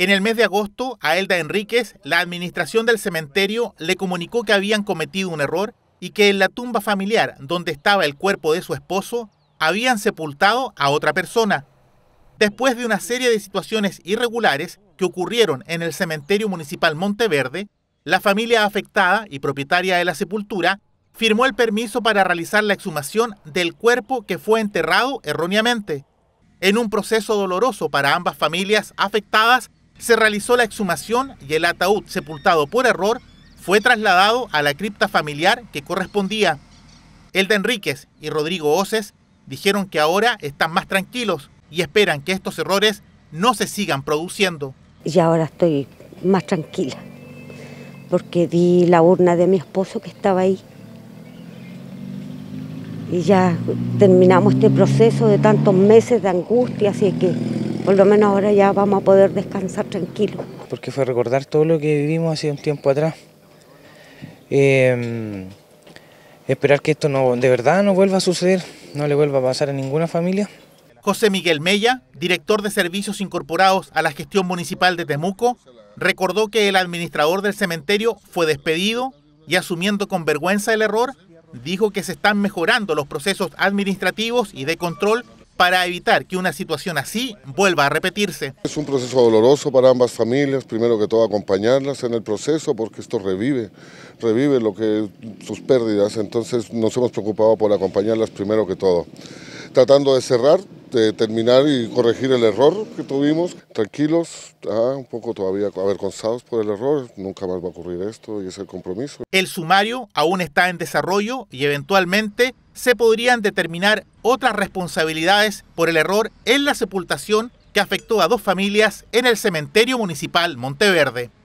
En el mes de agosto, a Elda Enríquez, la administración del cementerio le comunicó que habían cometido un error y que en la tumba familiar donde estaba el cuerpo de su esposo habían sepultado a otra persona. Después de una serie de situaciones irregulares que ocurrieron en el cementerio municipal Monteverde, la familia afectada y propietaria de la sepultura firmó el permiso para realizar la exhumación del cuerpo que fue enterrado erróneamente. En un proceso doloroso para ambas familias afectadas, se realizó la exhumación y el ataúd sepultado por error fue trasladado a la cripta familiar que correspondía. Elda Enríquez y Rodrigo Oces dijeron que ahora están más tranquilos y esperan que estos errores no se sigan produciendo. Y ahora estoy más tranquila porque di la urna de mi esposo que estaba ahí. Y ya terminamos este proceso de tantos meses de angustia, así que por lo menos ahora ya vamos a poder descansar tranquilo. Porque fue recordar todo lo que vivimos hace un tiempo atrás. Em, esperar que esto no, de verdad no vuelva a suceder, no le vuelva a pasar a ninguna familia. José Miguel Mella, director de servicios incorporados a la gestión municipal de Temuco, recordó que el administrador del cementerio fue despedido y asumiendo con vergüenza el error, dijo que se están mejorando los procesos administrativos y de control para evitar que una situación así vuelva a repetirse. Es un proceso doloroso para ambas familias, primero que todo acompañarlas en el proceso porque esto revive, revive lo que sus pérdidas, entonces nos hemos preocupado por acompañarlas primero que todo. Tratando de cerrar de este, terminar y corregir el error que tuvimos. Tranquilos, ah, un poco todavía avergonzados por el error, nunca más va a ocurrir esto y es el compromiso. El sumario aún está en desarrollo y eventualmente se podrían determinar otras responsabilidades por el error en la sepultación que afectó a dos familias en el cementerio municipal Monteverde.